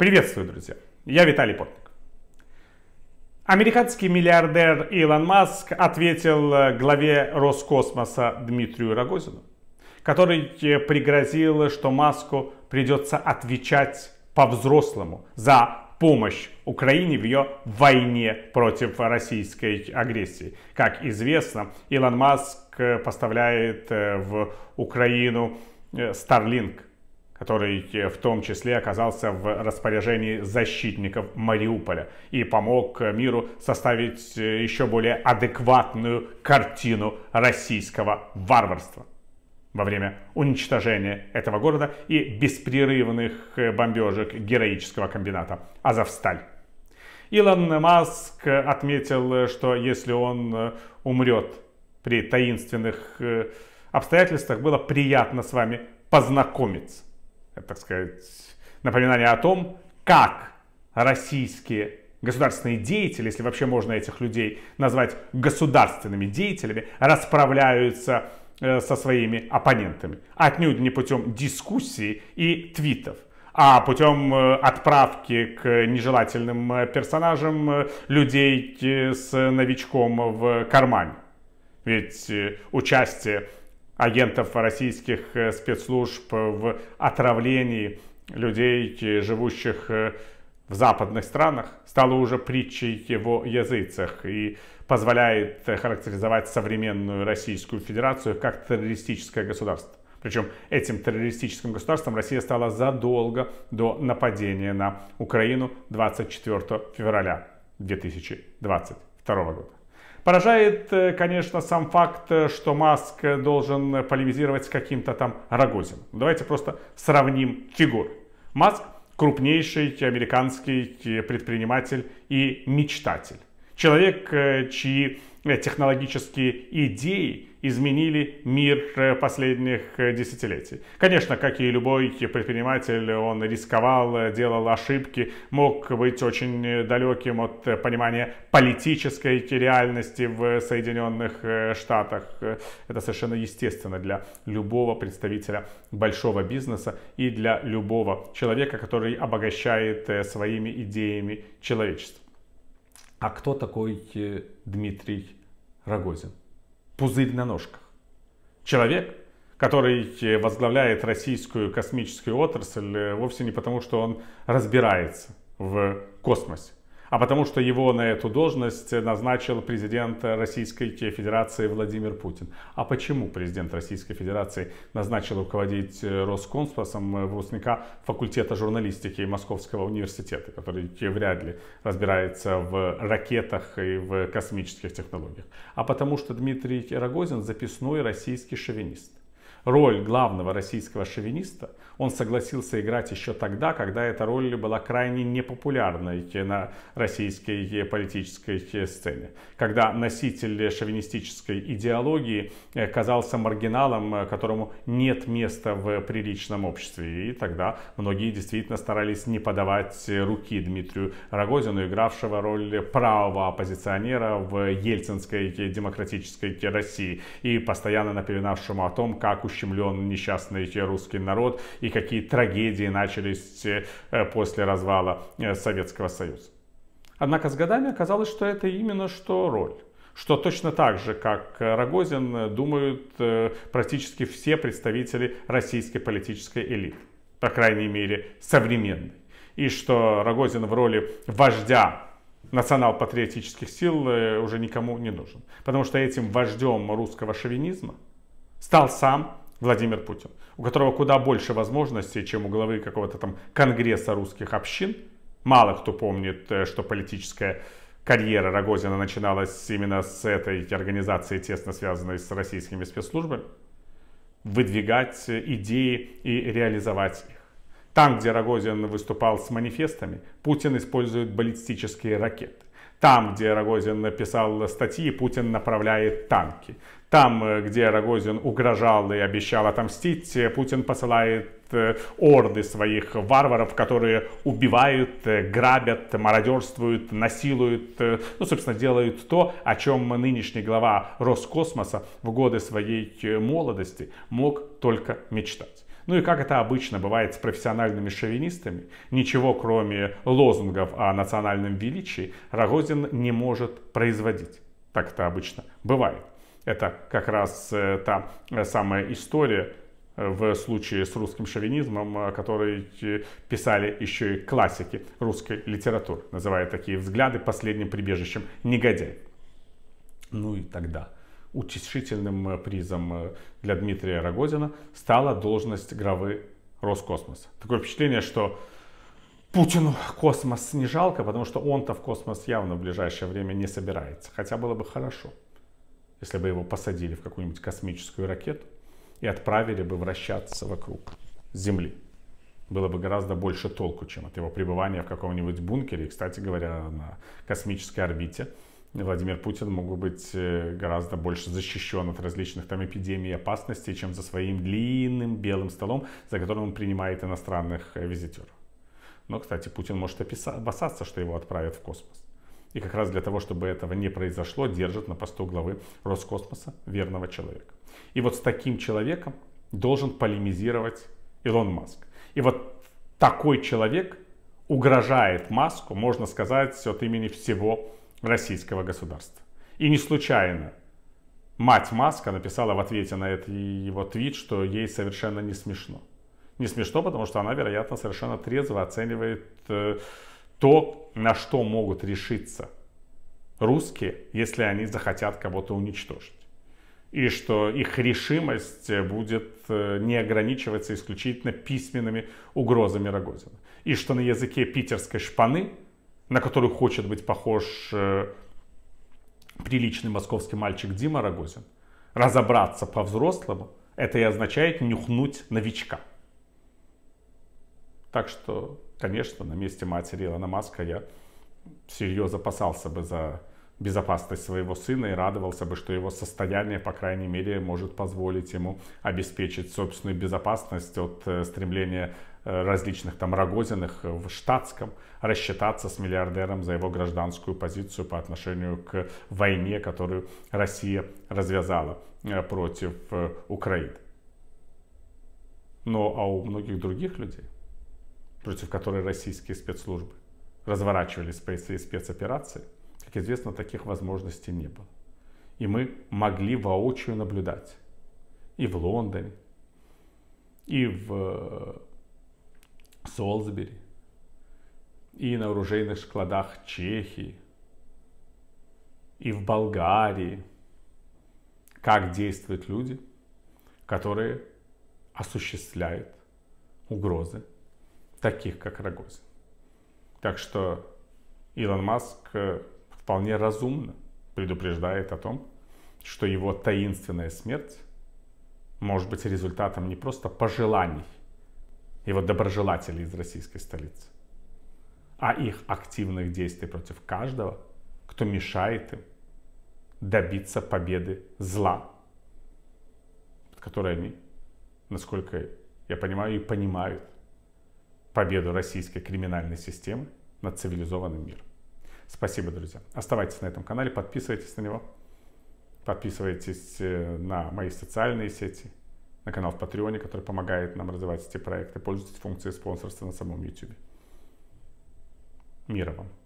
Приветствую, друзья! Я Виталий Портник. Американский миллиардер Илон Маск ответил э, главе Роскосмоса Дмитрию Рогозину, который э, пригрозил, что Маску придется отвечать по-взрослому за помощь Украине в ее войне против российской агрессии. Как известно, Илон Маск э, поставляет в Украину Starlink – который э, в том числе оказался в распоряжении защитников Мариуполя и помог э, миру составить э, еще более адекватную картину российского варварства. Во время уничтожения этого города и беспрерывных бомбежек героического комбината «Азовсталь». Илон Маск отметил, что если он умрет при таинственных обстоятельствах, было приятно с вами познакомиться так сказать, напоминание о том, как российские государственные деятели, если вообще можно этих людей назвать государственными деятелями, расправляются э, со своими оппонентами. Отнюдь не путем дискуссий и твитов, а путем э, отправки к нежелательным э, персонажам людей с новичком в кармане. Ведь участие агентов российских э, спецслужб в отравлении людей, э, живущих э, в западных странах, стало уже притчей его языцах и позволяет характеризовать современную Российскую Федерацию как террористическое государство. Причем этим террористическим государством Россия стала задолго до нападения на Украину 24 февраля 2022 года. Поражает, э, конечно, сам факт, э, что Маск должен полемизировать с каким-то там Рогозиным. Давайте просто сравним фигуры. Маск крупнейший американский э, предприниматель и мечтатель. Человек, чьи Э, технологические идеи изменили мир э, последних э, десятилетий. Конечно, как и любой предприниматель, он рисковал, делал ошибки, мог быть очень далеким от понимания политической реальности в Соединенных Штатах. Это совершенно естественно для любого представителя большого бизнеса и для любого человека, который обогащает своими идеями человечество. А кто такой э, Дмитрий Рогозин? Пузырь на ножках. Человек, который э, возглавляет российскую космическую отрасль э, вовсе не потому, что он разбирается в космосе а потому что его на эту должность назначил президент Российской Федерации Владимир Путин. А почему президент Российской Федерации назначил руководить э, Росконсульством э, выпускника факультета журналистики Московского университета, который вряд ли разбирается в ракетах и в космических технологиях? А потому что Дмитрий Рогозин записной российский шовинист роль главного российского шовиниста, он согласился играть еще тогда, когда эта роль была крайне непопулярной на российской политической сцене. Когда носитель шовинистической идеологии э, казался маргиналом, э, которому нет места в приличном обществе. И тогда многие действительно старались не подавать руки Дмитрию Рогозину, игравшего роль правого оппозиционера в ельцинской демократической России и постоянно напоминавшему о том, как у ущемлен несчастный русский народ и какие трагедии начались э, после развала э, Советского Союза. Однако с годами оказалось, что это именно что роль что точно так же, как Рогозин, э, думают практически все представители российской политической элиты, по крайней мере современной. И что Рогозин в роли вождя национал-патриотических сил уже никому не нужен. Потому что этим вождем русского шовинизма стал сам Владимир Путин, у которого куда больше возможностей, чем у главы какого-то там конгресса русских общин. Мало кто помнит, э, что политическая карьера Рогозина начиналась именно с этой организации, тесно связанной с российскими спецслужбами. Выдвигать идеи и реализовать их. Там, где Рогозин выступал с манифестами, Путин использует баллистические ракеты. Там, где Рогозин написал статьи, Путин направляет танки. Там, э, где Рогозин угрожал и обещал отомстить, э, Путин посылает э, орды своих варваров, которые убивают, грабят, мародерствуют, насилуют, ну, собственно, делают то, о чем нынешний глава Роскосмоса в годы своей молодости мог только мечтать. Ну и как это обычно бывает с профессиональными шовинистами, ничего кроме лозунгов о национальном величии Рогозин не может производить. Так это обычно бывает. Это как раз э, та э, самая история, э, в случае с русским шовинизмом, который писали еще и классики русской литературы, называя такие взгляды последним прибежищем негодяй. Ну и тогда утешительным э, призом э, для Дмитрия Рогозина стала должность главы Роскосмоса. Такое впечатление, что Путину космос не жалко, потому что он-то в космос явно в ближайшее время не собирается. Хотя было бы хорошо, если бы его посадили в какую-нибудь космическую ракету и отправили бы вращаться вокруг Земли. Было бы гораздо больше толку, чем от его пребывания в каком-нибудь бункере, и, кстати говоря, на космической орбите – Владимир Путин мог бы быть э, гораздо больше защищен от различных там эпидемий и опасностей, чем за своим длинным белым столом, за которым он принимает иностранных э, визитеров. Но, кстати, Путин может опасаться, что его отправят в космос. И как раз для того, чтобы этого не произошло, держит на посту главы Роскосмоса верного человека. И вот с таким человеком должен полемизировать Илон Маск. И вот такой человек угрожает Маску, можно сказать, от имени всего российского государства. И не случайно мать Маска написала в ответе на этот его твит, что ей совершенно не смешно. Не смешно, потому что она, вероятно, совершенно трезво оценивает э, то, на что могут решиться русские, если они захотят кого-то уничтожить. И что их решимость будет э, не ограничиваться исключительно письменными угрозами Рогозина. И что на языке питерской шпаны – на которую хочет быть похож э, приличный московский мальчик Дима Рогозин, разобраться по-взрослому, это и означает нюхнуть новичка. Так что, конечно, на месте матери Илона Маска я серьезно опасался бы за безопасность своего сына и радовался бы, что его состояние, по крайней мере, может позволить ему обеспечить собственную безопасность от э, стремления Э, различных там Рогозиных в штатском, рассчитаться с миллиардером за его гражданскую позицию по отношению к войне, которую Россия развязала э, против э, Украины. Но а у многих других людей, против которых российские спецслужбы разворачивали специи спецоперации, как известно, таких возможностей не было. И мы могли воочию наблюдать и в Лондоне, и в Солсбери и на оружейных складах Чехии, и в Болгарии, как действуют люди, которые осуществляют угрозы таких, как Рогозин. Так что Илон Маск э, вполне разумно предупреждает о том, что его таинственная смерть может быть результатом не просто пожеланий его доброжелателей из российской столицы, а их активных действий против каждого, кто мешает им добиться победы зла, которое они, насколько я понимаю, и понимают победу российской криминальной системы над цивилизованным миром. Спасибо, друзья. Оставайтесь на этом канале, подписывайтесь на него, подписывайтесь э, на мои социальные сети – на канал в Патреоне, который помогает нам развивать эти проекты. Пользуйтесь функцией спонсорства на самом YouTube. Мира вам!